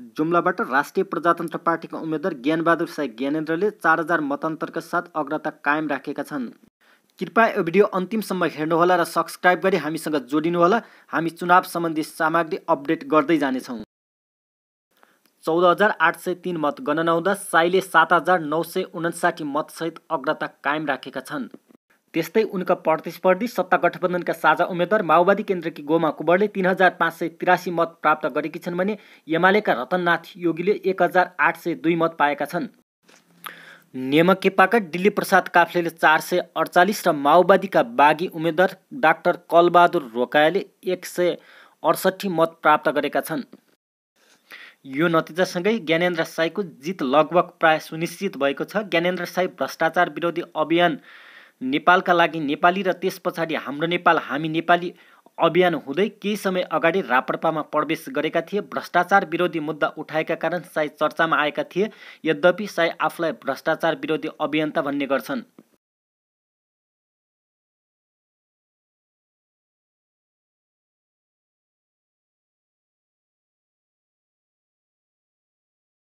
जुम्लाबाट राष्ट्रिय प्रजातन्त्र पार्टीका उम्मेद्वार ज्ञानबहादुर साई ज्ञानेन्द्रले चार हजार मतान्तरका साथ अग्रता कायम राखेका छन् कृपया यो भिडियो अन्तिमसम्म हेर्नुहोला र सब्सक्राइब गरी हामीसँग जोडिनुहोला हामी चुनाव सम्बन्धी सामग्री अपडेट गर्दै जानेछौँ चौध हजार आठ सय तिन मतगणना हुँदा साईले सात हजार नौ सय उनासाठी मतसहित अग्रता कायम राखेका छन् त्यस्तै उनका प्रतिस्पर्धी सत्ता गठबन्धनका साझा उम्मेद्वार माओवादी केन्द्रकी गोमा कुबरले तिन हजार पाँच सय तिरासी मत प्राप्त गरेकी छन् भने एमालेका रतननाथ योगीले एक हजार आठ सय दुई मत पाएका छन् नेमकेपाका दिल्ली प्रसाद काफ्लेले चार सय अडचालिस र माओवादीका बागी उम्मेद्वार डाक्टर कलबहादुर रोकायाले एक सय अडसट्ठी मत प्राप्त गरेका छन् यो नतिजासँगै ज्ञानेन्द्र साईको जित लगभग प्राय सुनिश्चित भएको छ ज्ञानेन्द्र साई भ्रष्टाचार विरोधी अभियान नेपालका लागि नेपाली र त्यस पछाडि हाम्रो नेपाल हामी नेपाली अभियान हुँदै केही समय अगाडि रापरपामा प्रवेश गरेका थिए भ्रष्टाचार विरोधी मुद्दा उठाएका कारण सायद चर्चामा आएका थिए यद्यपि सायद आफूलाई भ्रष्टाचार विरोधी अभियन्ता भन्ने गर्छन्